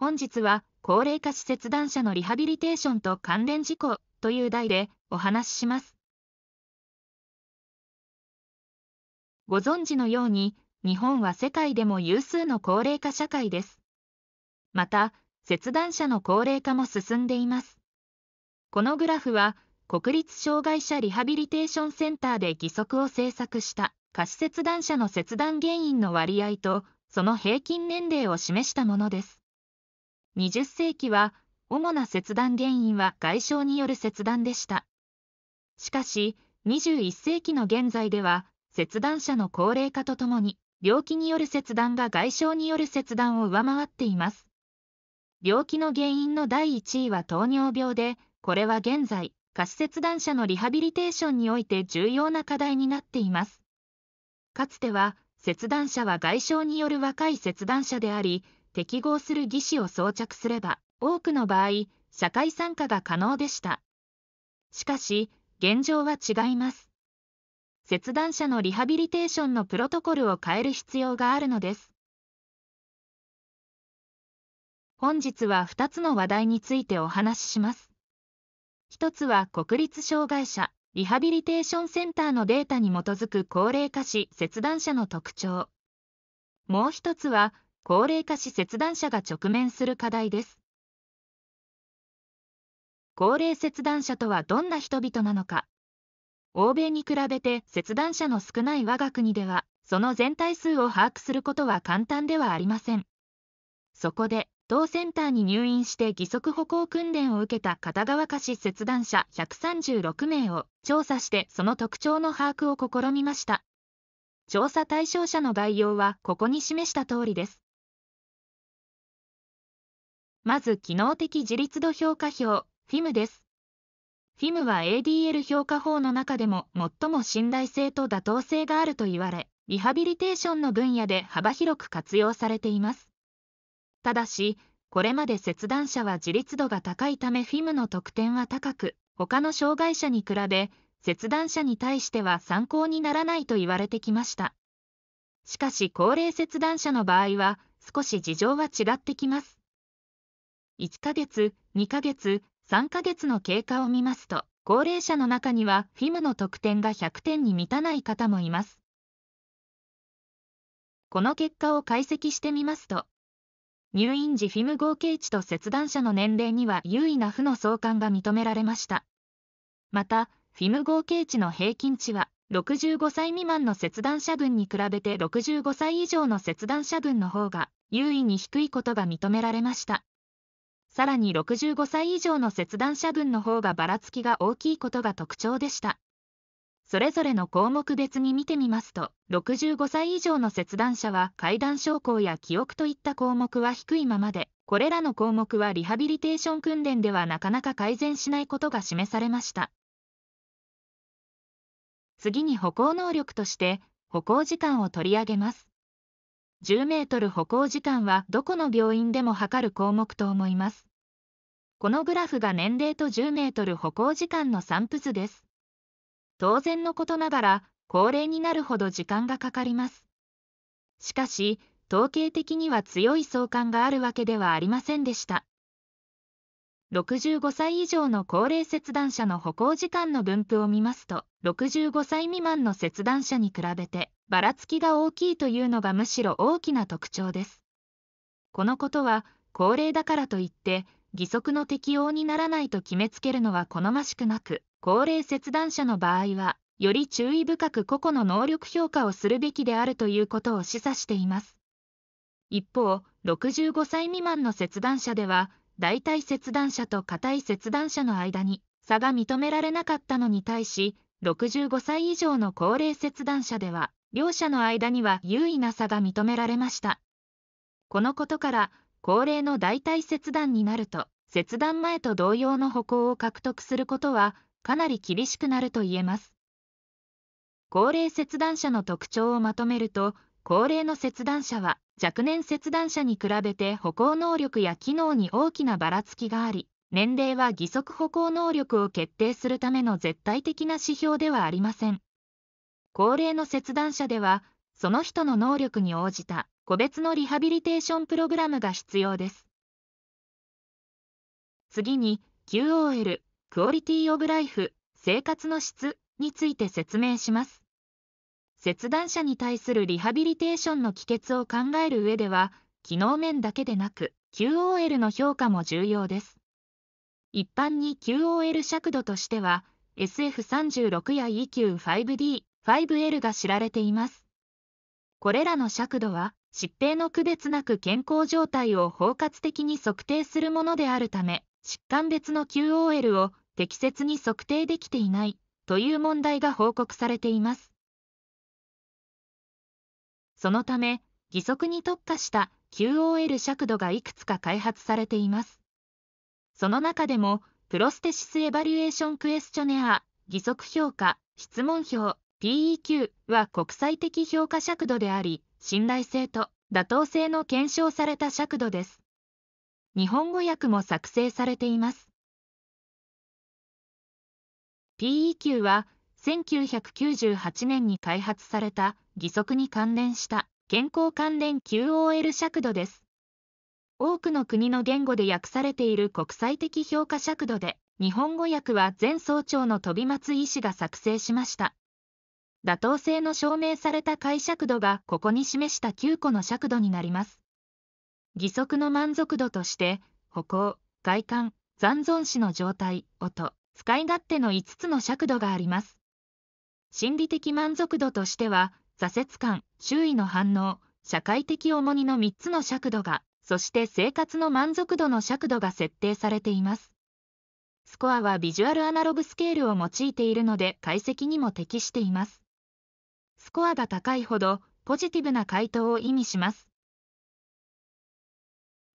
本日は高齢化施設断者のリハビリテーションと関連事項という題でお話しします。ご存知のように、日本は世界でも有数の高齢化社会です。また、切断者の高齢化も進んでいます。このグラフは、国立障害者リハビリテーションセンターで義足を制作した下肢切断者の切断原因の割合と、その平均年齢を示したものです。20世紀は主な切断原因は外傷による切断でした。しかし、21世紀の現在では、切断者の高齢化とともに、病気による切断が外傷による切断を上回っています。病気の原因の第1位は糖尿病で、これは現在、下肢切断者のリハビリテーションにおいて重要な課題になっています。かつては、切断者は外傷による若い切断者であり、適合する義肢を装着すれば、多くの場合、社会参加が可能でした。しかし、現状は違います。切断者のリハビリテーションのプロトコルを変える必要があるのです。本日は2つの話題についてお話しします。1つは国立障害者リハビリテーションセンターのデータに基づく高齢化し切断者の特徴。もう1つは高齢化し切断者が直面する課題です。高齢切断者とはどんな人々なのか。欧米に比べて切断者の少ない我が国では、その全体数を把握することは簡単ではありません。そこで、当センターに入院して義足歩行訓練を受けた片側下肢切断者136名を調査してその特徴の把握を試みました。調査対象者の概要はここに示した通りです。まず機能的自立度評価表、FIM です。FIM は ADL 評価法の中でも最も信頼性と妥当性があると言われ、リハビリテーションの分野で幅広く活用されています。ただし、これまで切断者は自立度が高いため FIM の得点は高く、他の障害者に比べ、切断者に対しては参考にならないと言われてきました。しかし高齢切断者の場合は、少し事情は違ってきます。1ヶ月、2ヶ月、3ヶ月の経過を見ますと、高齢者の中には FIM の得点が100点に満たない方もいます。この結果を解析してみますと、入院時 FIM 合計値と切断者の年齢には優位な負の相関が認められました。また、FIM 合計値の平均値は、65歳未満の切断者群に比べて65歳以上の切断者群の方が優位に低いことが認められました。さらに65歳以上の切断者分の方がばらつきが大きいことが特徴でした。それぞれの項目別に見てみますと、65歳以上の切断者は階段症候や記憶といった項目は低いままで、これらの項目はリハビリテーション訓練ではなかなか改善しないことが示されました。次に歩行能力として、歩行時間を取り上げます。10メートル歩行時間はどこの病院でも測る項目と思います。このグラフが年齢と10メートル歩行時間の散布図です。当然のことながら、高齢になるほど時間がかかります。しかし、統計的には強い相関があるわけではありませんでした。65歳以上の高齢切断者の歩行時間の分布を見ますと、65歳未満の切断者に比べて、ばらつきが大きいというのがむしろ大きな特徴です。このことは、高齢だからといって、義足の適用にならないと決めつけるのは好ましくなく高齢切断者の場合はより注意深く個々の能力評価をするべきであるということを示唆しています一方65歳未満の切断者では代替切断者と硬い切断者の間に差が認められなかったのに対し65歳以上の高齢切断者では両者の間には優位な差が認められましたこのことから高齢の代替切断になると切断前と同様の歩行を獲得することはかなり厳しくなると言えます高齢切断者の特徴をまとめると高齢の切断者は若年切断者に比べて歩行能力や機能に大きなばらつきがあり年齢は義足歩行能力を決定するための絶対的な指標ではありません高齢の切断者ではその人の能力に応じた個別のリハビリテーションプログラムが必要です。次に QOL、クオリティオブライフ、生活の質について説明します。切断者に対するリハビリテーションの帰結を考える上では、機能面だけでなく、QOL の評価も重要です。一般に QOL 尺度としては、SF36 や EQ5D、5L が知られています。これらの尺度は、疾病の区別なく健康状態を包括的に測定するものであるため、疾患別の QOL を適切に測定できていないという問題が報告されています。そのため、義足に特化した QOL 尺度がいくつか開発されています。その中でも、プロステシスエバリュエーションクエスチョネア、義足評価、質問票、PEQ は国際的評価尺度であり、信頼性と妥当性の検証された尺度です。日本語訳も作成されています。PEQ は1998年に開発された義足に関連した健康関連 QOL 尺度です。多くの国の言語で訳されている国際的評価尺度で、日本語訳は前総長の飛松医師が作成しました。妥当性の証明された解釈度がここに示した9個の尺度になります。義足の満足度として、歩行、外観、残存死の状態、音、使い勝手の5つの尺度があります。心理的満足度としては、挫折感、周囲の反応、社会的重荷の3つの尺度が、そして生活の満足度の尺度が設定されています。スコアはビジュアルアナログスケールを用いているので解析にも適しています。スコアが高いほどポジティブな回答を意味します。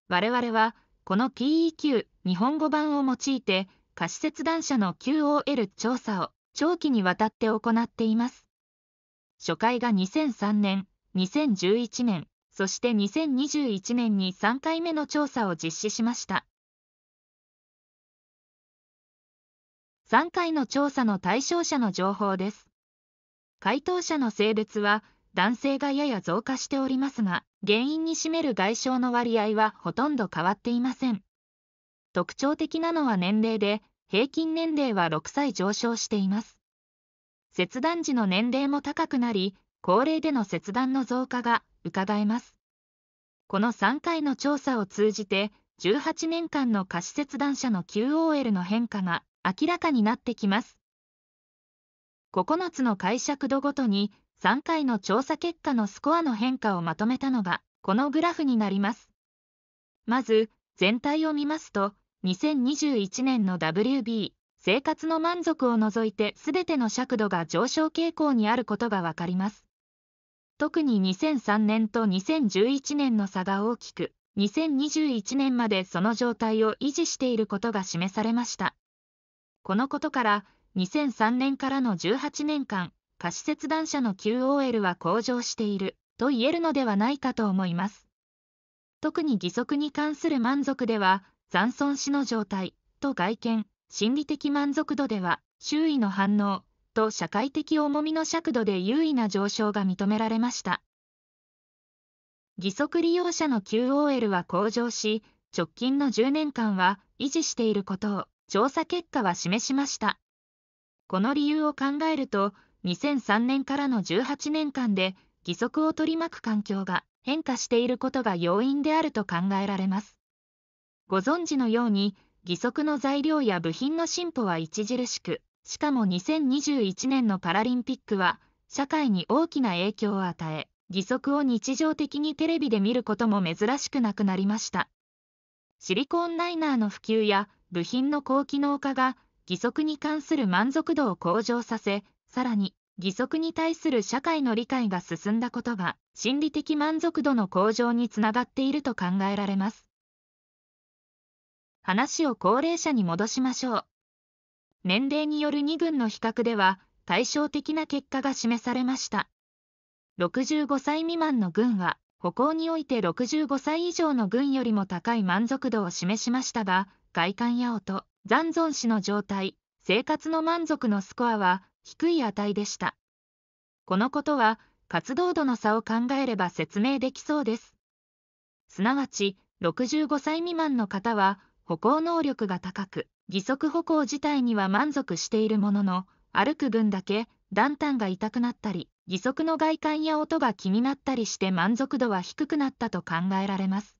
我々は、この TEQ 日本語版を用いて、可視切断者の QOL 調査を長期にわたって行っています。初回が2003年、2011年、そして2021年に3回目の調査を実施しました。3回の調査の対象者の情報です。回答者の性別は男性がやや増加しておりますが原因に占める外傷の割合はほとんど変わっていません特徴的なのは年齢で平均年齢は6歳上昇しています切断時の年齢も高くなり高齢での切断の増加が伺えますこの3回の調査を通じて18年間の下肢切断者の QOL の変化が明らかになってきます9つの解釈度ごとに3回の調査結果のスコアの変化をまとめたのがこのグラフになります。まず全体を見ますと2021年の WB 生活の満足を除いて全ての尺度が上昇傾向にあることがわかります。特に2003年と2011年の差が大きく、2021年までその状態を維持していることが示されました。このことから、2003年からの18年間、貸し切断者の QOL は向上していると言えるのではないかと思います。特に義足に関する満足では、残存死の状態と外見、心理的満足度では、周囲の反応と社会的重みの尺度で優位な上昇が認められました。義足利用者の QOL は向上し、直近の10年間は維持していることを調査結果は示しました。この理由を考えると、2003年からの18年間で義足を取り巻く環境が変化していることが要因であると考えられます。ご存知のように、義足の材料や部品の進歩は著しく、しかも2021年のパラリンピックは、社会に大きな影響を与え、義足を日常的にテレビで見ることも珍しくなくなりました。シリコンライナーの普及や部品の高機能化が義足に関する満足度を向上させ、さらに、義足に対する社会の理解が進んだことが、心理的満足度の向上につながっていると考えられます。話を高齢者に戻しましょう。年齢による2群の比較では、対照的な結果が示されました。65歳未満の群は、歩行において65歳以上の群よりも高い満足度を示しましたが、外観や音、残存死の状態、生活の満足のスコアは低い値でした。このことは活動度の差を考えれば説明できそうです。すなわち、65歳未満の方は歩行能力が高く、義足歩行自体には満足しているものの、歩く分だけ断端が痛くなったり、義足の外観や音が気になったりして満足度は低くなったと考えられます。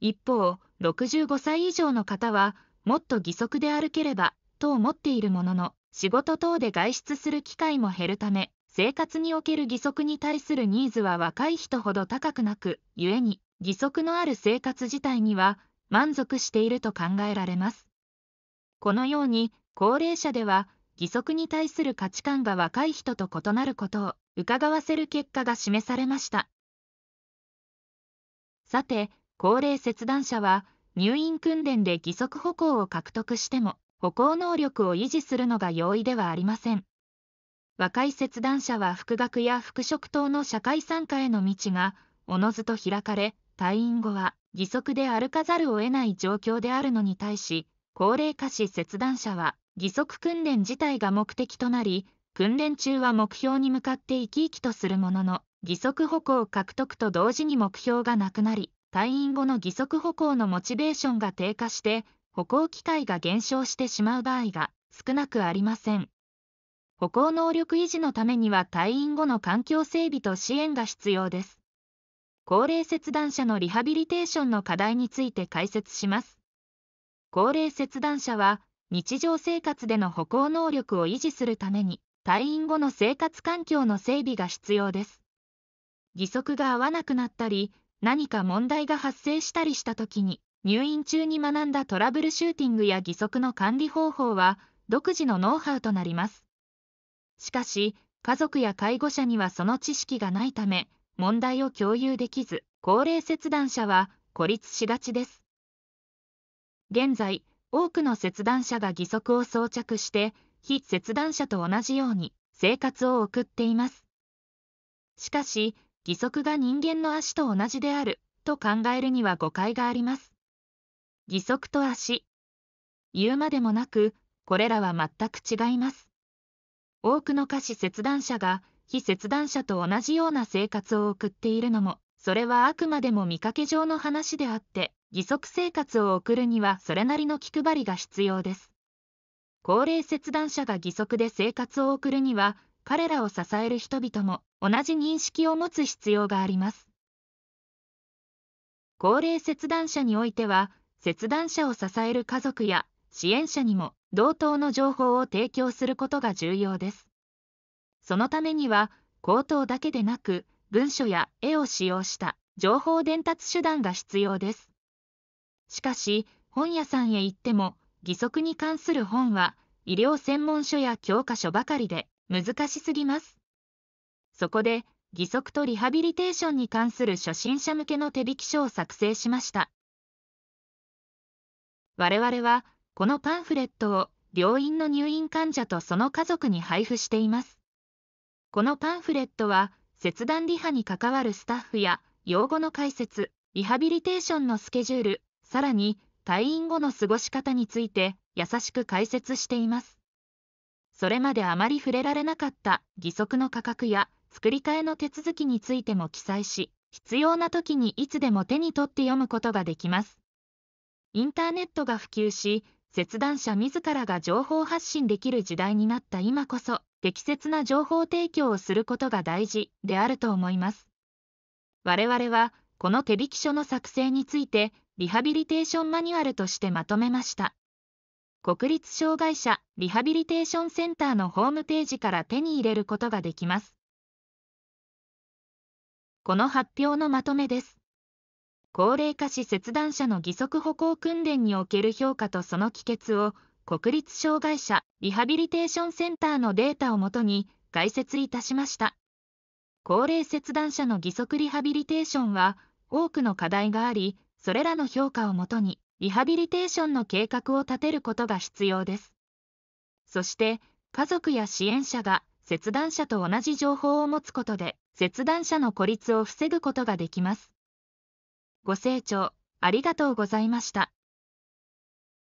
一方、65歳以上の方は、もっと義足で歩ければと思っているものの仕事等で外出する機会も減るため生活における義足に対するニーズは若い人ほど高くなく故に義足のある生活自体には満足していると考えられますこのように高齢者では義足に対する価値観が若い人と異なることを伺わせる結果が示されましたさて高齢切断者は入院訓練で義足歩行を獲得しても、歩行能力を維持するのが容易ではありません。若い切断者は復学や復職等の社会参加への道が、おのずと開かれ、退院後は義足で歩かざるを得ない状況であるのに対し、高齢化し切断者は、義足訓練自体が目的となり、訓練中は目標に向かって生き生きとするものの、義足歩行獲得と同時に目標がなくなり、退院後の義足歩行のモチベーションが低下して歩行機会が減少してしまう場合が少なくありません歩行能力維持のためには退院後の環境整備と支援が必要です高齢切断者のリハビリテーションの課題について解説します高齢切断者は日常生活での歩行能力を維持するために退院後の生活環境の整備が必要です義足が合わなくなったり何か問題が発生したりした時に入院中に学んだトラブルシューティングや義足の管理方法は独自のノウハウとなります。しかし、家族や介護者にはその知識がないため、問題を共有できず、高齢切断者は孤立しがちです。現在、多くの切断者が義足を装着して、非切断者と同じように生活を送っています。しかし、義足が人間の足と同じであると考えるには誤解があります。義足と足。言うまでもなく、これらは全く違います。多くの下肢切断者が非切断者と同じような生活を送っているのも、それはあくまでも見かけ上の話であって、義足生活を送るにはそれなりの気配りが必要です。高齢切断者が義足で生活を送るには、彼らを支える人々も同じ認識を持つ必要があります。高齢切断者においては、切断者を支える家族や支援者にも同等の情報を提供することが重要です。そのためには、口頭だけでなく、文書や絵を使用した情報伝達手段が必要です。しかし、本屋さんへ行っても、義足に関する本は、医療専門書や教科書ばかりで、難しすぎます。そこで、義足とリハビリテーションに関する初心者向けの手引き書を作成しました。我々は、このパンフレットを病院の入院患者とその家族に配布しています。このパンフレットは、切断リハに関わるスタッフや、用語の解説、リハビリテーションのスケジュール、さらに退院後の過ごし方について優しく解説しています。それまであまり触れられなかった義足の価格や作り替えの手続きについても記載し、必要な時にいつでも手に取って読むことができます。インターネットが普及し、切断者自らが情報発信できる時代になった今こそ、適切な情報提供をすることが大事であると思います。我々は、この手引き書の作成について、リハビリテーションマニュアルとしてまとめました。国立障害者リハビリテーションセンターのホームページから手に入れることができます。この発表のまとめです。高齢化し切断者の義足歩行訓練における評価とその帰結を国立障害者リハビリテーションセンターのデータをもとに解説いたしました。高齢切断者の義足リハビリテーションは多くの課題があり、それらの評価をもとにリハビリテーションの計画を立てることが必要です。そして、家族や支援者が切断者と同じ情報を持つことで、切断者の孤立を防ぐことができます。ご清聴ありがとうございました。